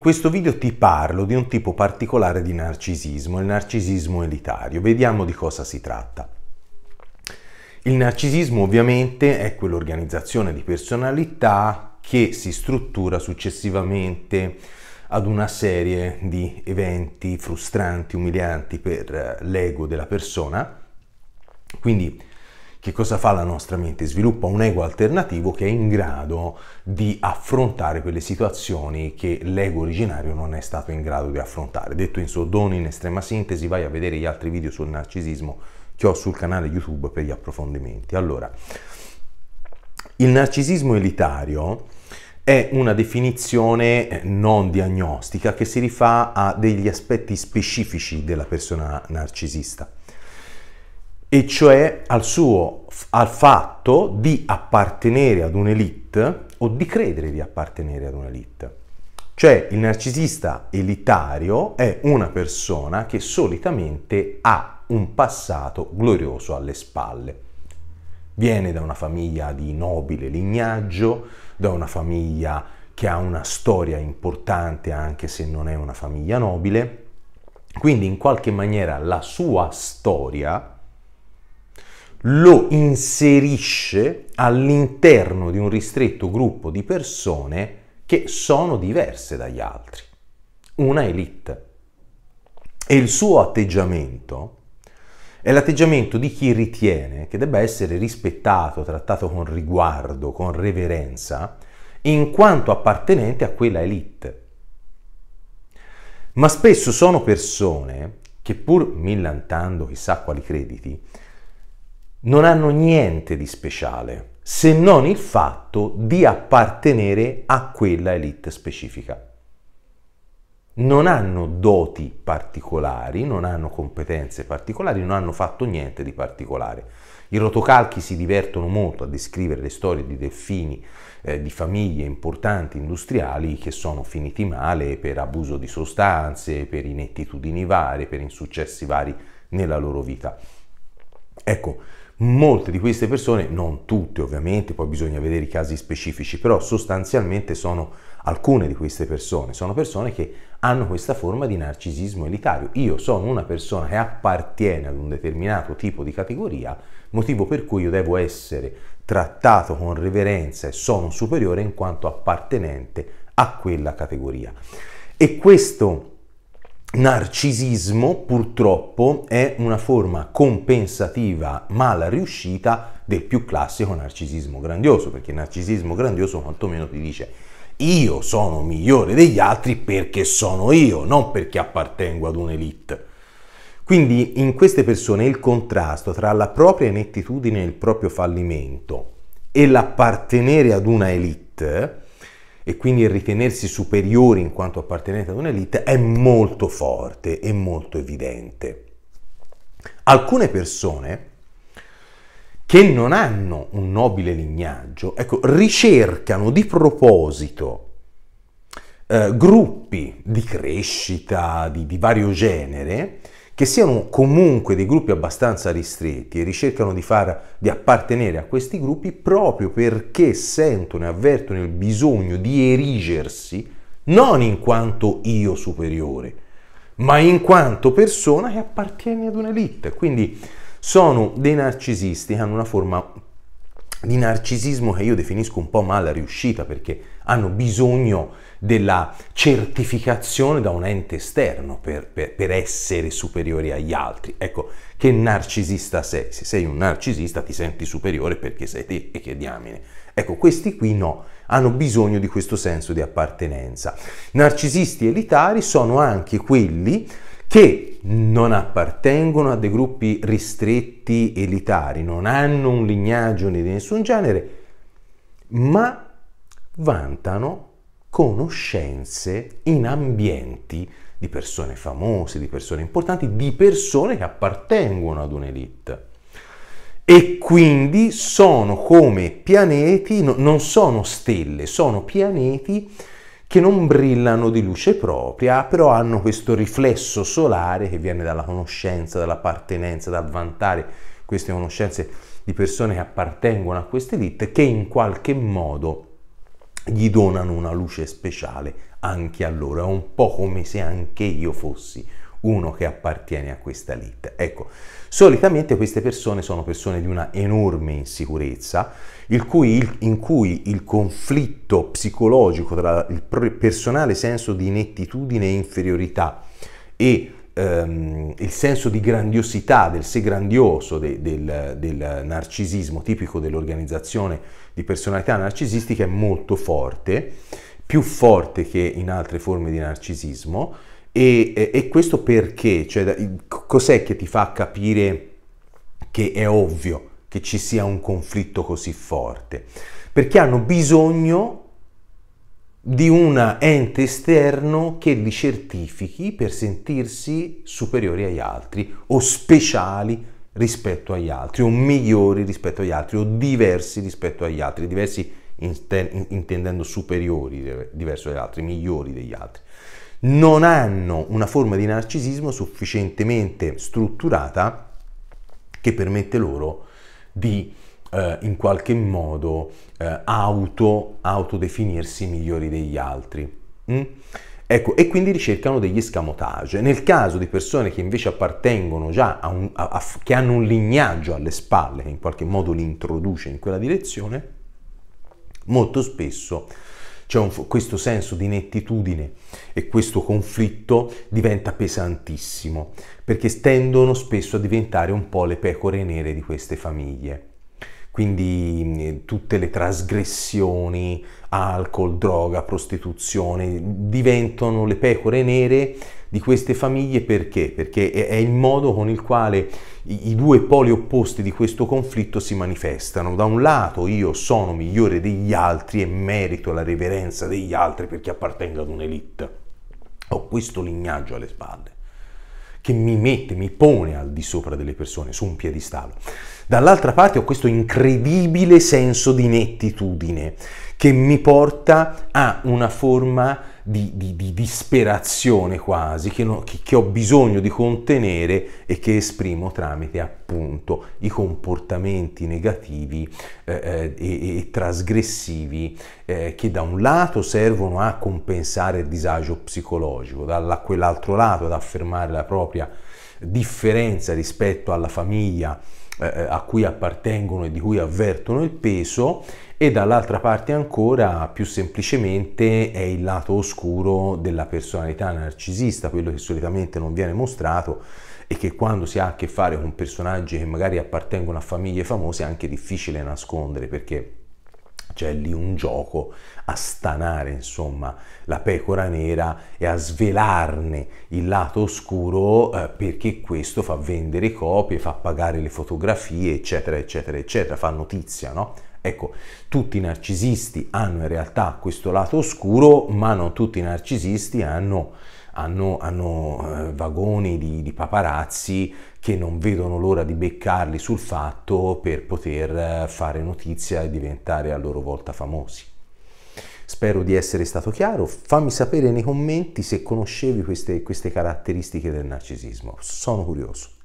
questo video ti parlo di un tipo particolare di narcisismo, il narcisismo elitario. Vediamo di cosa si tratta. Il narcisismo ovviamente è quell'organizzazione di personalità che si struttura successivamente ad una serie di eventi frustranti, umilianti per eh, l'ego della persona. Quindi che cosa fa la nostra mente? Sviluppa un ego alternativo che è in grado di affrontare quelle situazioni che l'ego originario non è stato in grado di affrontare. Detto in soldoni, in estrema sintesi, vai a vedere gli altri video sul narcisismo che ho sul canale YouTube per gli approfondimenti. Allora, il narcisismo elitario è una definizione eh, non diagnostica che si rifà a degli aspetti specifici della persona narcisista e cioè al suo al fatto di appartenere ad un'elite o di credere di appartenere ad un'elite. Cioè il narcisista elitario è una persona che solitamente ha un passato glorioso alle spalle. Viene da una famiglia di nobile lignaggio, da una famiglia che ha una storia importante anche se non è una famiglia nobile, quindi in qualche maniera la sua storia lo inserisce all'interno di un ristretto gruppo di persone che sono diverse dagli altri, una elite. E il suo atteggiamento è l'atteggiamento di chi ritiene che debba essere rispettato, trattato con riguardo, con reverenza, in quanto appartenente a quella elite. Ma spesso sono persone che pur millantando chissà quali crediti, non hanno niente di speciale se non il fatto di appartenere a quella elite specifica. Non hanno doti particolari, non hanno competenze particolari, non hanno fatto niente di particolare. I rotocalchi si divertono molto a descrivere le storie di delfini eh, di famiglie importanti industriali che sono finiti male per abuso di sostanze, per inettitudini varie, per insuccessi vari nella loro vita. Ecco, Molte di queste persone, non tutte ovviamente, poi bisogna vedere i casi specifici, però sostanzialmente sono alcune di queste persone, sono persone che hanno questa forma di narcisismo elitario. Io sono una persona che appartiene ad un determinato tipo di categoria, motivo per cui io devo essere trattato con reverenza e sono superiore in quanto appartenente a quella categoria. E questo narcisismo purtroppo è una forma compensativa mal riuscita del più classico narcisismo grandioso, perché il narcisismo grandioso quantomeno ti dice io sono migliore degli altri perché sono io, non perché appartengo ad un'elite. Quindi in queste persone il contrasto tra la propria inettitudine e il proprio fallimento e l'appartenere ad una elite e quindi il ritenersi superiori in quanto appartenenti ad un'elite è molto forte e molto evidente. Alcune persone che non hanno un nobile lignaggio, ecco, ricercano di proposito eh, gruppi di crescita di, di vario genere che siano comunque dei gruppi abbastanza ristretti e ricercano di, far, di appartenere a questi gruppi proprio perché sentono e avvertono il bisogno di erigersi non in quanto io superiore, ma in quanto persona che appartiene ad un'elite. Quindi sono dei narcisisti che hanno una forma di narcisismo che io definisco un po' mal riuscita perché hanno bisogno della certificazione da un ente esterno per, per, per essere superiori agli altri. Ecco, che narcisista sei? Se sei un narcisista ti senti superiore perché sei te e che diamine. Ecco, questi qui no, hanno bisogno di questo senso di appartenenza. Narcisisti elitari sono anche quelli che non appartengono a dei gruppi ristretti elitari, non hanno un lignaggio di nessun genere, ma vantano conoscenze in ambienti di persone famose, di persone importanti, di persone che appartengono ad un'elite. E quindi sono come pianeti, no, non sono stelle, sono pianeti che non brillano di luce propria, però hanno questo riflesso solare che viene dalla conoscenza, dall'appartenenza, dal vantare queste conoscenze di persone che appartengono a queste elite, che in qualche modo gli donano una luce speciale anche a loro, è un po' come se anche io fossi uno che appartiene a questa elite. Ecco, solitamente queste persone sono persone di una enorme insicurezza, cui il, in cui il conflitto psicologico tra il personale senso di inettitudine e inferiorità e ehm, il senso di grandiosità, del sé grandioso, de, del, del narcisismo tipico dell'organizzazione di personalità narcisistica è molto forte, più forte che in altre forme di narcisismo. E, e, questo perché? Cioè, cos'è che ti fa capire che è ovvio che ci sia un conflitto così forte? Perché hanno bisogno di un ente esterno che li certifichi per sentirsi superiori agli altri o speciali rispetto agli altri o migliori rispetto agli altri o diversi rispetto agli altri, diversi intendendo superiori, diverso dagli altri, migliori degli altri. Non hanno una forma di narcisismo sufficientemente strutturata che permette loro di eh, in qualche modo eh, auto, autodefinirsi migliori degli altri. Mm? Ecco, e quindi ricercano degli scamotage. Nel caso di persone che invece appartengono già a un, a, a, che hanno un lignaggio alle spalle, che in qualche modo li introduce in quella direzione, molto spesso c'è un, questo senso di nettitudine e questo conflitto diventa pesantissimo, perché tendono spesso a diventare un po' le pecore nere di queste famiglie quindi mm, tutte le trasgressioni, alcol, droga, prostituzione, diventano le pecore nere di queste famiglie perché? Perché è il modo con il quale i due poli opposti di questo conflitto si manifestano. Da un lato io sono migliore degli altri e merito la reverenza degli altri perché appartengo ad un'elite, ho questo lignaggio alle spalle che mi mette, mi pone al di sopra delle persone, su un piedistallo. Dall'altra parte ho questo incredibile senso di nettitudine che mi porta a una forma di, di, di disperazione quasi che, no, che, che ho bisogno di contenere e che esprimo tramite appunto i comportamenti negativi eh, eh e, e, trasgressivi eh, che da un lato servono a compensare il disagio psicologico, da quell'altro lato ad affermare la propria differenza rispetto alla famiglia eh, eh a cui appartengono e di cui avvertono il peso e dall'altra parte ancora più semplicemente è il lato oscuro della personalità narcisista, quello che solitamente non viene mostrato e che quando si ha a che fare con personaggi che magari appartengono a famiglie famose è anche difficile nascondere perché c'è lì un gioco a stanare insomma la pecora nera e a svelarne il lato oscuro eh, perché questo fa vendere copie, fa pagare le fotografie eccetera eccetera eccetera, fa notizia no? Ecco, tutti i narcisisti hanno in realtà questo lato oscuro, ma non tutti i narcisisti hanno, hanno, hanno eh, vagoni di, di, paparazzi che non vedono l'ora di beccarli sul fatto per poter eh, fare notizia e diventare a loro volta famosi. Spero di essere stato chiaro, fammi sapere nei commenti se conoscevi queste, queste caratteristiche del narcisismo, sono curioso.